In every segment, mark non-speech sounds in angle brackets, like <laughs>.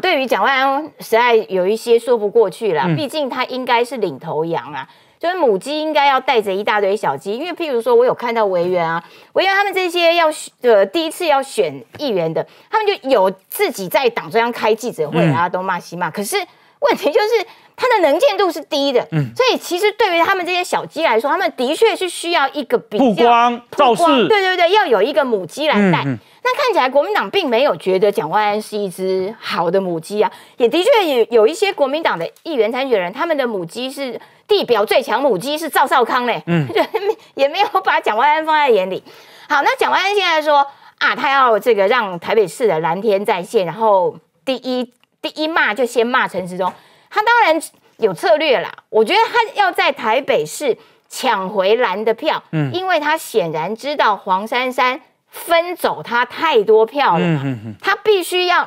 对于蒋万安，实在有一些说不过去了。毕竟他应该是领头羊啊，就是母鸡应该要带着一大堆小鸡。因为譬如说，我有看到委员啊，委员他们这些要呃第一次要选议员的，他们就有自己在党中央开记者会，大家都骂、西骂。可是。问题就是它的能见度是低的，嗯，所以其实对于他们这些小鸡来说，他们的确是需要一个比较曝光，对对对，要有一个母鸡来带。那看起来国民党并没有觉得蒋万安是一只好的母鸡啊，也的确有有一些国民党的议员参选人，他们的母鸡是地表最强，母鸡是赵少康嘞，嗯，也 <laughs> 也没有把蒋万安放在眼里。好，那蒋万安现在说啊，他要这个让台北市的蓝天再现，然后第一。第一骂就先骂陈时中，他当然有策略啦。我觉得他要在台北市抢回蓝的票，嗯，因为他显然知道黄珊珊分走他太多票了，嗯他必须要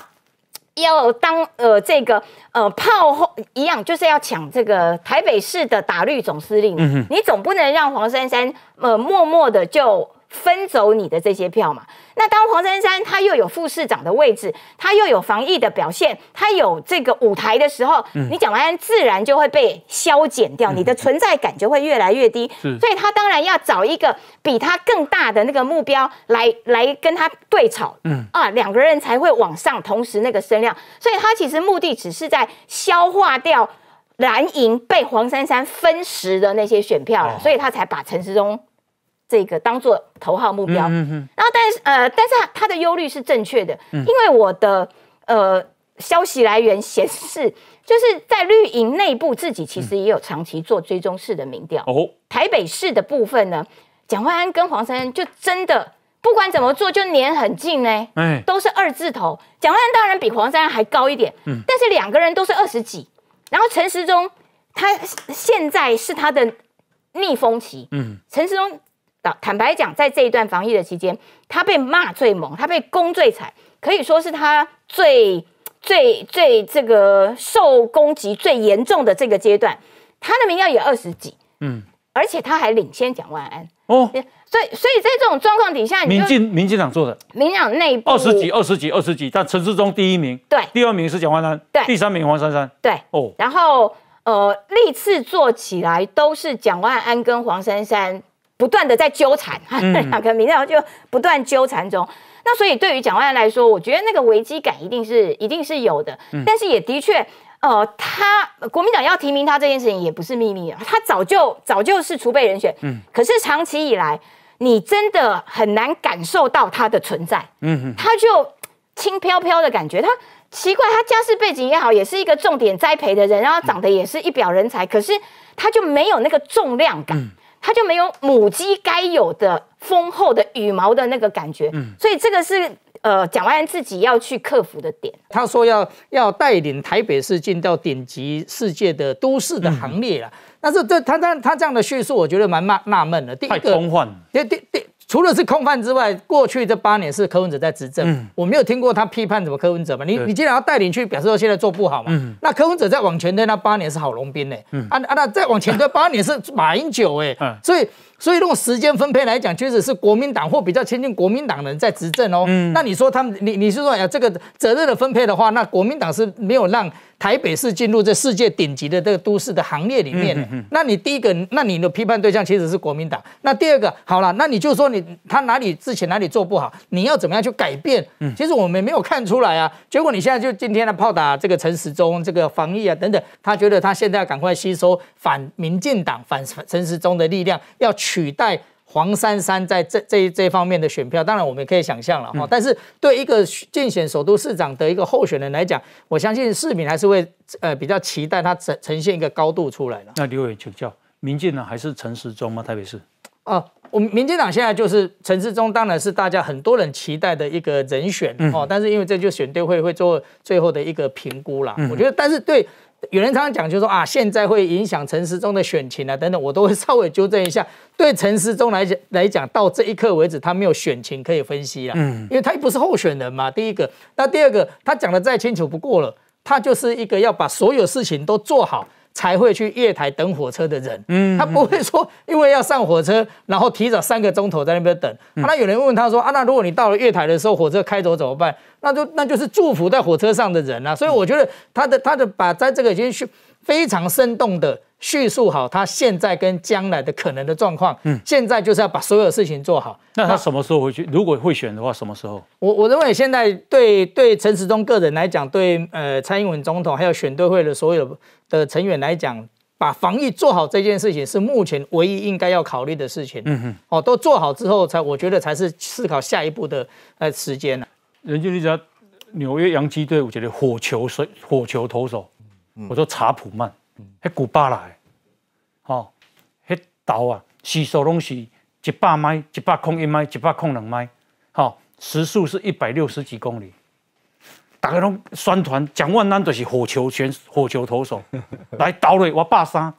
要当呃这个呃炮后一样，就是要抢这个台北市的打绿总司令。嗯你总不能让黄珊珊呃默默的就。分走你的这些票嘛？那当黄珊珊她又有副市长的位置，她又有防疫的表现，她有这个舞台的时候，嗯，你蒋万安自然就会被消减掉，你的存在感就会越来越低。所以他当然要找一个比他更大的那个目标来来跟他对吵，嗯，啊，两个人才会往上，同时那个声量。所以他其实目的只是在消化掉蓝营被黄珊珊分食的那些选票，所以他才把陈时中。这个当做头号目标，然后但是呃，但是他的忧虑是正确的，因为我的呃消息来源显示，就是在绿营内部自己其实也有长期做追踪式的民调。哦，台北市的部分呢，蒋万安跟黄珊珊就真的不管怎么做就年很近呢，哎，都是二字头。蒋万安当然比黄珊珊还高一点，嗯，但是两个人都是二十几。然后陈时中他现在是他的逆风期，嗯，陈时中。坦坦白讲，在这一段防疫的期间，他被骂最猛，他被攻最惨，可以说是他最、最、最这个受攻击最严重的这个阶段。他的民调也二十几，嗯，而且他还领先蒋万安哦。所以，所以在这种状况底下，民进民进党做的民党内部二十几、二十几、二十几，但陈世中第一名，对，第二名是蒋万安，对，第三名黄珊珊，对，哦。然后，呃，历次做起来都是蒋万安跟黄珊珊。不断的在纠缠，那两个名号就不断纠缠中。那所以对于蒋万来说，我觉得那个危机感一定是，一定是有的。但是也的确，呃，他国民党要提名他这件事情也不是秘密了，他早就早就是储备人选。嗯。可是长期以来，你真的很难感受到他的存在。嗯嗯。他就轻飘飘的感觉，他奇怪，他家世背景也好，也是一个重点栽培的人，然后长得也是一表人才，可是他就没有那个重量感。它就没有母鸡该有的丰厚的羽毛的那个感觉，嗯，所以这个是呃蒋万安自己要去克服的点。他说要要带领台北市进到顶级世界的都市的行列了，但是这他他他这样的叙述，我觉得蛮纳纳闷的。第一个，对对对。除了是控泛之外，过去这八年是柯文哲在执政，我没有听过他批判什么柯文哲嘛？你你竟然要带领去表示说现在做不好嘛？那柯文哲再往前推那八年是郝龙斌呢？啊啊，那再往前推八年是马英九哎，所以。所以用时间分配来讲，确实是国民党或比较亲近国民党人在执政哦。那你说他，们，你你是说，哎，这个责任的分配的话，那国民党是没有让台北市进入这世界顶级的这个都市的行列里面。那你第一个，那你的批判对象其实是国民党。那第二个，好了，那你就说你他哪里之前哪里做不好，你要怎么样去改变？其实我们没有看出来啊。结果你现在就今天的炮打这个陈时中，这个防疫啊等等，他觉得他现在要赶快吸收反民进党、反陈时中的力量，要。取代黄珊珊在这这这方面的选票，当然我们也可以想象了哈。但是对一个竞选首都市长的一个候选人来讲，我相信市民还是会呃比较期待他呈呈现一个高度出来的。那刘委请教，民进党还是陈时中吗？台北市？啊，我们民进党现在就是陈世忠，当然是大家很多人期待的一个人选哈。但是因为这就选对会会做最后的一个评估啦。我觉得，但是对。有人常常讲，就说啊，现在会影响陈时中的选情啊，等等，我都会稍微纠正一下。对陈时中来讲，来讲到这一刻为止，他没有选情可以分析了，嗯，因为他又不是候选人嘛。第一个，那第二个，他讲的再清楚不过了，他就是一个要把所有事情都做好。才会去月台等火车的人，嗯，他不会说因为要上火车，然后提早三个钟头在那边等。那有人问他说啊，那如果你到了月台的时候，火车开走怎么办？那就那就是祝福在火车上的人啊。所以我觉得他的他的把在这个已经是非常生动的。叙述好他现在跟将来的可能的状况。嗯，现在就是要把所有事情做好。那他什么时候回去？如果会选的话，什么时候？我我认为现在对对陈时中个人来讲，对呃蔡英文总统还有选对会的所有的成员来讲，把防疫做好这件事情是目前唯一应该要考虑的事情。嗯嗯。哦，都做好之后才，我觉得才是思考下一步的呃时间人任你力讲纽约洋基队，我觉得火球水火球投手，我说查普曼。迄古巴啦，吼，迄岛啊，时速拢是一百迈、一百空一迈、一百空两迈，吼，时速是一百六十几公里。打开拢宣传，蒋万安就是火球选火球投手 <laughs> 来捣乱，我爸杀。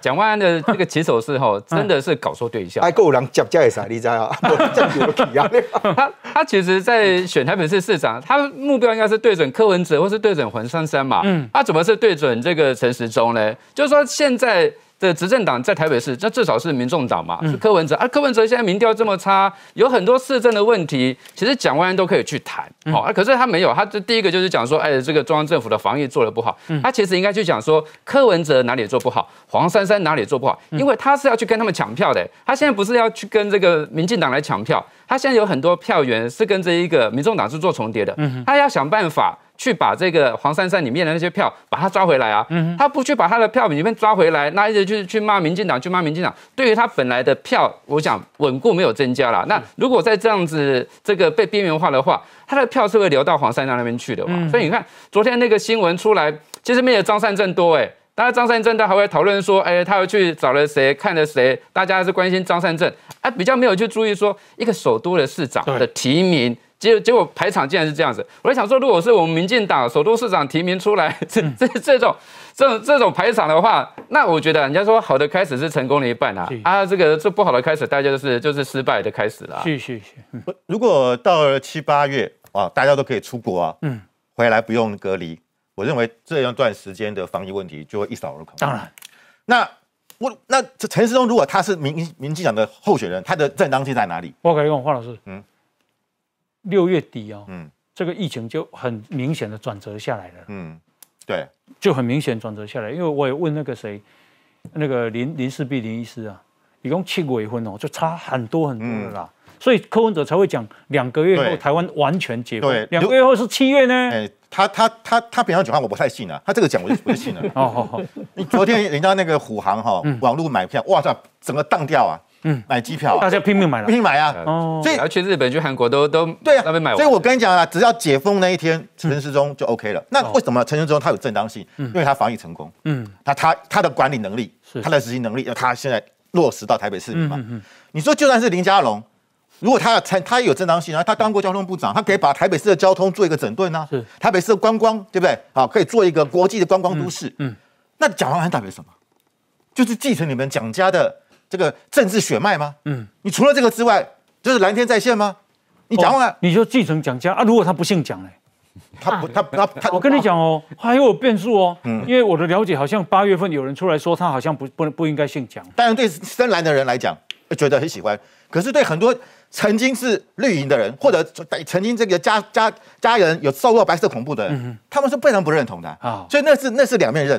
蒋万安的这个起手式吼，<laughs> 真的是搞错对象。还够人讲，讲个啥？你知 <laughs> 啊？他他其实，在选台北市市长，他目标应该是对准柯文哲或是对准黄珊珊嘛。嗯。他怎么是对准这个陈时中呢？就是说现在。这执政党在台北市，那至少是民众党嘛，是柯文哲啊。柯文哲现在民调这么差，有很多市政的问题，其实万完都可以去谈，好，可是他没有。他第一个就是讲说，哎，这个中央政府的防疫做得不好。他其实应该去讲说，柯文哲哪里做不好，黄珊珊哪里做不好，因为他是要去跟他们抢票的。他现在不是要去跟这个民进党来抢票，他现在有很多票源是跟这一个民众党是做重叠的，他要想办法。去把这个黄珊珊里面的那些票把他抓回来啊！他不去把他的票里面抓回来，那一直去去骂民进党，去骂民进党。对于他本来的票，我想稳固没有增加了。那如果再这样子这个被边缘化的话，他的票是会流到黄珊珊那边去的嘛？所以你看昨天那个新闻出来，其实没有张善政多哎，大家张善政都还会讨论说，哎，他又去找了谁，看了谁？大家还是关心张善政，哎，比较没有去注意说一个首都的市长的提名。结结果排场竟然是这样子，我在想说，如果是我们民进党首都市长提名出来，<laughs> 这这这种这种这种排场的话，那我觉得人家说好的开始是成功的一半啊啊，这个这不好的开始，大家就是就是失败的开始了。是是是。如果到了七八月啊，大家都可以出国啊，嗯，回来不用隔离，我认为这样段时间的防疫问题就会一扫而空。当然，那我那这陈世忠如果他是民民进党的候选人，他的正当性在哪里？我可以问黄老师，嗯。六月底哦，这个疫情就很明显的转折下来了。嗯，对，就很明显转折下来，因为我也问那个谁，那个林林士碧林医师啊，一共七尾分哦，就差很多很多的啦。所以柯文哲才会讲两个月后台湾完全解封。两个月后是七月呢？哎，他他他他这样讲话我不太信啊，他这个讲我就不信了。<laughs> 哦，好，你昨天人家那个虎航哈网络买票，哇塞，整个荡掉啊。嗯，买机票，大家拼命买，拼命买啊！哦，所以要去日本、去韩国都都对啊，那边买。所以我跟你讲啊，只要解封那一天，陈时中就 OK 了。那为什么陈时中他有正当性？嗯，因为他防疫成功。嗯，那他他的管理能力，他的执行能力，他现在落实到台北市民嘛。嗯嗯。你说就算是林家龙，如果他参他也有正当性啊，他当过交通部长，他可以把台北市的交通做一个整顿呢。是。台北市的观光对不对？好，可以做一个国际的观光都市。嗯。那蒋万安代表什么？就是继承你们蒋家的。这个政治血脉吗？嗯，你除了这个之外，就是蓝天在线吗？你讲话，你就继承蒋家啊？如果他不姓蒋呢？他不他他他，我跟你讲哦，还有变数哦。嗯，因为我的了解，好像八月份有人出来说他好像不不不应该姓蒋。当然，对深蓝的人来讲，觉得很喜欢；可是对很多曾经是绿营的人，或者曾经这个家家家人有受到白色恐怖的人，他们是非常不认同的啊。所以那是那是两面刃。